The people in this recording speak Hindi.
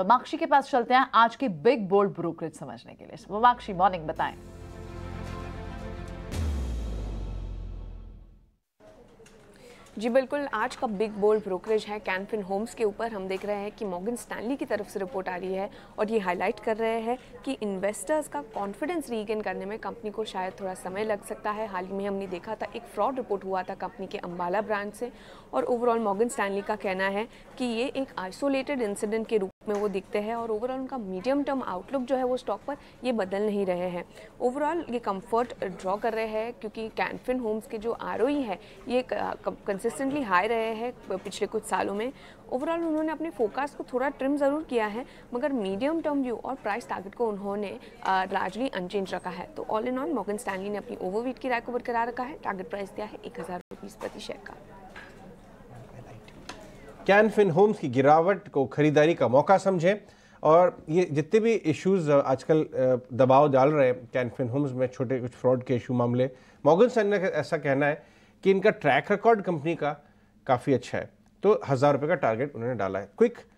सोमाक्षी तो के पास चलते हैं आज के बिग बोल्ड ब्रोकरेज समझने के लिए सोमाक्षी मॉर्निंग बताएं जी बिल्कुल आज का बिग बोल्ड ब्रोकरेज है कैनफिन होम्स के ऊपर हम देख रहे हैं कि मॉर्गन स्टैनली की तरफ से रिपोर्ट आ रही है और ये हाईलाइट कर रहे हैं कि इन्वेस्टर्स का कॉन्फिडेंस रीगेन करने में कंपनी को शायद थोड़ा समय लग सकता है हाल ही में हमने देखा था एक फ्रॉड रिपोर्ट हुआ था कंपनी के अम्बाला ब्रांच से और ओवरऑल मॉर्गन स्टैनली का कहना है कि ये एक आइसोलेटेड इंसिडेंट के रूप में वो दिखते हैं और ओवरऑल उनका मीडियम टर्म आउटलुक जो है वो स्टॉक पर ये बदल नहीं रहे हैं ओवरऑल ये कंफर्ट ड्रॉ कर रहे हैं क्योंकि कैनफिन होम्स के जो आर है ये कंसिस्टेंटली हाई रहे हैं पिछले कुछ सालों में ओवरऑल उन्होंने अपने फोकस को थोड़ा ट्रिम ज़रूर किया है मगर मीडियम टर्म व्यू और प्राइस टारगेट को उन्होंने लार्जली अनचेंज रखा है तो ऑल इन ऑल मॉगन स्टैंडली ने अपनी ओवरवीट की राय को बरकरार रखा है टारगेट प्राइस दिया है एक हज़ार रुपीज़ प्रति शेयर का कैन फिन होम्स की गिरावट को खरीदारी का मौका समझें और ये जितने भी इश्यूज आजकल दबाव डाल रहे हैं कैन फिन होम्स में छोटे कुछ फ्रॉड के इशू मामले मॉगन सैन का ऐसा कहना है कि इनका ट्रैक रिकॉर्ड कंपनी का काफ़ी अच्छा है तो हज़ार रुपये का टारगेट उन्होंने डाला है क्विक